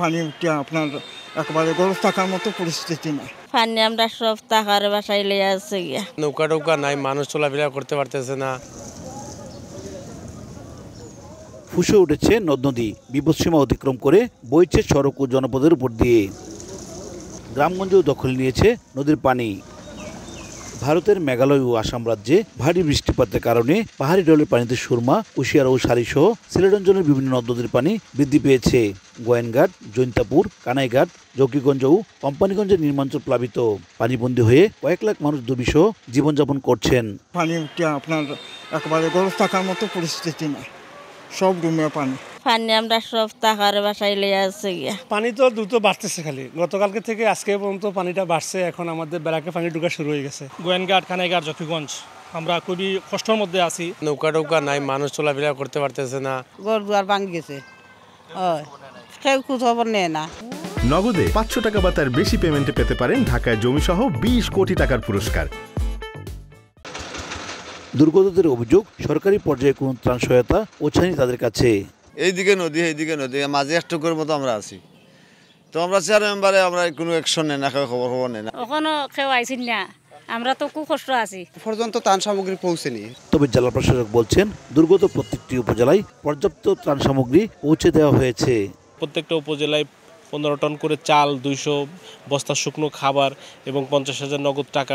পানি আপনার একেবারে গরু থাকার মতো পরিস্থিতি নাই পানি আমরা সব টাকার বাসায় লেগে আছে নৌকা টৌকা নাই মানুষ চলাফেরা করতে পারতেছে না ফুসে উঠেছে নদ নদী বিপদসীমা অতিক্রম করে বইছে সড়ক ও জনপদের উপর দিয়ে গ্রামগঞ্জেও দখল নিয়েছে নদীর পানি ভারতের মেঘালয় ও আসাম রাজ্যে ভারী বৃষ্টিপাতের কারণে পাহাড়ি ডলের পানিতে সুরমা উশিয়ার ও সারিসহ সিলেট অঞ্চলের বিভিন্ন নদীর পানি বৃদ্ধি পেয়েছে গোয়েনঘাট জৈন্তাপুর কানাইঘাট জকিগঞ্জ ও কোম্পানিগঞ্জের নির্মাঞ্চল প্লাবিত পানিবন্দী হয়ে কয়েক লাখ মানুষ দুবিষহ জীবনযাপন করছেন পানি আপনার একবারে গরম থাকার মতো পরিস্থিতি না সব ডুমিয়া পানি পানি আমরা সব তাহার বাসায় লিয়ে আছে পানি তো দ্রুত বাড়তেছে খালি গতকালকে থেকে আজকে পর্যন্ত পানিটা বাড়ছে এখন আমাদের বেড়াকে পানি ঢুকা শুরু হয়ে গেছে গোয়েনঘাট খানাইঘাট জকিগঞ্জ আমরা খুবই কষ্টের মধ্যে আছি নৌকা টৌকা নাই মানুষ চলাফেরা করতে পারতেছে না ঘর দুয়ার ভাঙি গেছে কেউ খবর নেয় না নগদে পাঁচশো টাকা বা তার বেশি পেমেন্টে পেতে পারেন ঢাকায় জমি সহ বিশ কোটি টাকার পুরস্কার দুর্গতদের অভিযোগ সরকারি পর্যায়ে কোন ত্রাণ সহায়তা ওছায়নি তাদের কাছে এইদিকে নদী এইদিকে নদী মাঝে একটুকুর মতো আমরা আছি তো আমরা চেয়ার মেম্বারে আমরা কোনো অ্যাকশন নেই না খবর খবর নেই না ওখানে কেউ আইসিন না আমরা তো খুব কষ্ট আছি পর্যন্ত ত্রাণ সামগ্রী পৌঁছেনি তবে জেলা প্রশাসক বলছেন দুর্গত প্রত্যেকটি উপজেলায় পর্যাপ্ত ত্রাণ সামগ্রী পৌঁছে দেওয়া হয়েছে প্রত্যেকটা উপজেলায় পনেরো টন করে চাল দুইশো বস্তা শুকনো খাবার এবং পঞ্চাশ হাজার নগদ টাকা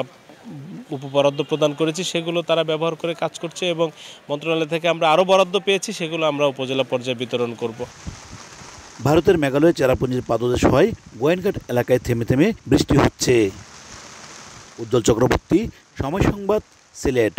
উপবরাদ্দ প্রদান করেছি সেগুলো তারা ব্যবহার করে কাজ করছে এবং মন্ত্রণালয় থেকে আমরা আরও বরাদ্দ পেয়েছি সেগুলো আমরা উপজেলা পর্যায়ে বিতরণ করব ভারতের মেঘালয় চেরাপুঞ্জির পাদদেশ হয় গোয়েনঘাট এলাকায় থেমে থেমে বৃষ্টি হচ্ছে উজ্জ্বল চক্রবর্তী সময় সংবাদ সিলেট